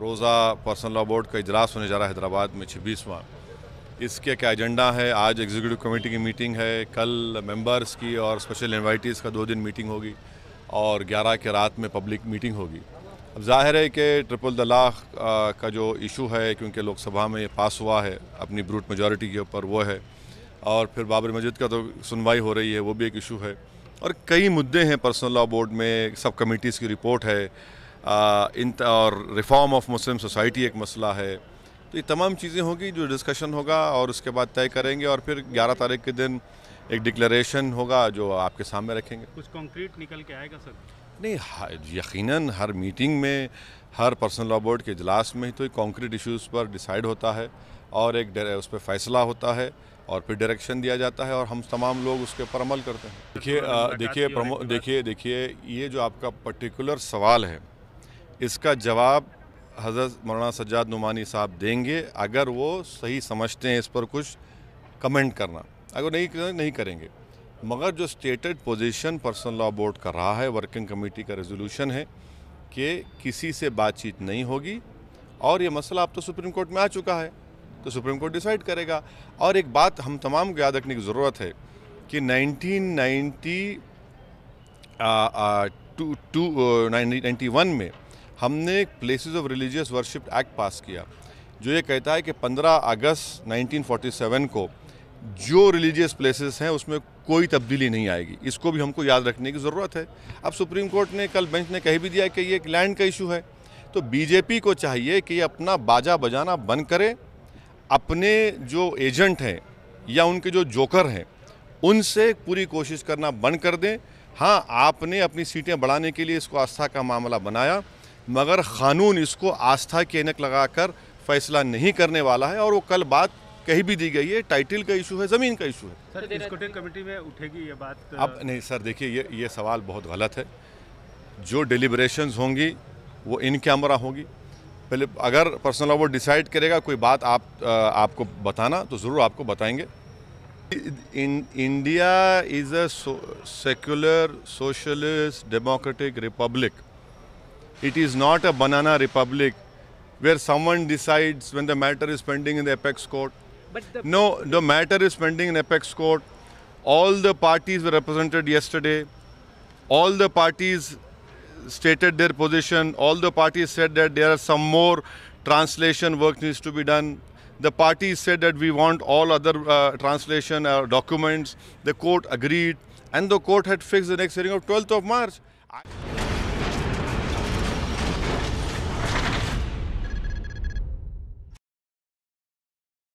रोज़ा personal law board का इजलास होने जा रहा है हैदराबाद में छब्बीसवां इसके क्या एजेंडा है आज एग्जीक्यूटिव कमेटी की मीटिंग है कल मेंबर्स की और स्पेशल इन्वाइटीज़ का दो दिन मीटिंग होगी और 11 के रात में पब्लिक मीटिंग होगी अब जाहिर है कि ट्रिपल तलाक का जो इशू है क्योंकि लोकसभा में ये पास हुआ है अपनी ब्रूट मेजॉरिटी के ऊपर वो है और फिर बाबर मस्जिद का तो सुनवाई हो रही है वो भी एक इशू है और कई मुद्दे हैं पर्सनल लॉ बोर्ड में सब कमेटीज़ की रिपोर्ट है इन और रिफॉर्म ऑफ मुस्लिम सोसाइटी एक मसला है तो ये तमाम चीज़ें होगी जो डिस्कशन होगा और उसके बाद तय करेंगे और फिर 11 तारीख के दिन एक डिक्लेरेशन होगा जो आपके सामने रखेंगे कुछ कॉन्क्रीट निकल के आएगा सर नहीं यकीनन हर मीटिंग में हर पर्सनल लॉ बोर्ड के इजलास में ही तो एक कॉन्क्रीट इशूज़ पर डिसाइड होता है और एक उस पर फैसला होता है और फिर डायरेक्शन दिया जाता है और हम तमाम लोग उसके ऊपर अमल करते हैं देखिए तो देखिए देखिए देखिए ये जो आपका पर्टिकुलर सवाल है इसका जवाब हज़रत मौलाना सज्जाद नुमानी साहब देंगे अगर वो सही समझते हैं इस पर कुछ कमेंट करना अगर नहीं नहीं करेंगे मगर जो stated position personal law board का रहा है वर्किंग कमेटी का रेजोल्यूशन है कि किसी से बातचीत नहीं होगी और ये मसला अब तो सुप्रीम कोर्ट में आ चुका है तो सुप्रीम कोर्ट डिसाइड करेगा और एक बात हम तमाम को याद रखने की ज़रूरत है कि 1990 टू टू नाइन्टी में हमने एक places of religious worship act pass किया जो ये कहता है कि 15 अगस्त 1947 को जो रिलीजियस प्लेसेस हैं उसमें कोई तब्दीली नहीं आएगी इसको भी हमको याद रखने की ज़रूरत है अब सुप्रीम कोर्ट ने कल बेंच ने कह भी दिया कि ये एक लैंड का इशू है तो बीजेपी को चाहिए कि अपना बाजा बजाना बंद करे अपने जो एजेंट हैं या उनके जो जोकर हैं उनसे पूरी कोशिश करना बंद कर दें हाँ आपने अपनी सीटें बढ़ाने के लिए इसको आस्था का मामला बनाया मगर क़ानून इसको आस्था के नक लगाकर फैसला नहीं करने वाला है और वो कल बात कहीं भी दी गई है टाइटल का इशू है ज़मीन का इशू है सर कमेटी में उठेगी ये बात अब नहीं सर देखिए ये ये सवाल बहुत गलत है जो डिलीबरेशन होंगी वो इन कैमरा होगी पहले अगर पर्सनल वो डिसाइड करेगा कोई बात आप आ, आपको बताना तो ज़रूर आपको बताएंगे इन, India is a secular socialist democratic republic It is not a banana republic where someone decides when the matter is pending in the apex court. The no, the matter is pending in apex court. All the parties were represented yesterday. All the parties stated their position. All the parties said that there are some more translation work needs to be done. The parties said that we want all other uh, translation uh, documents. The court agreed and the court had fixed the next hearing of 12th of March. I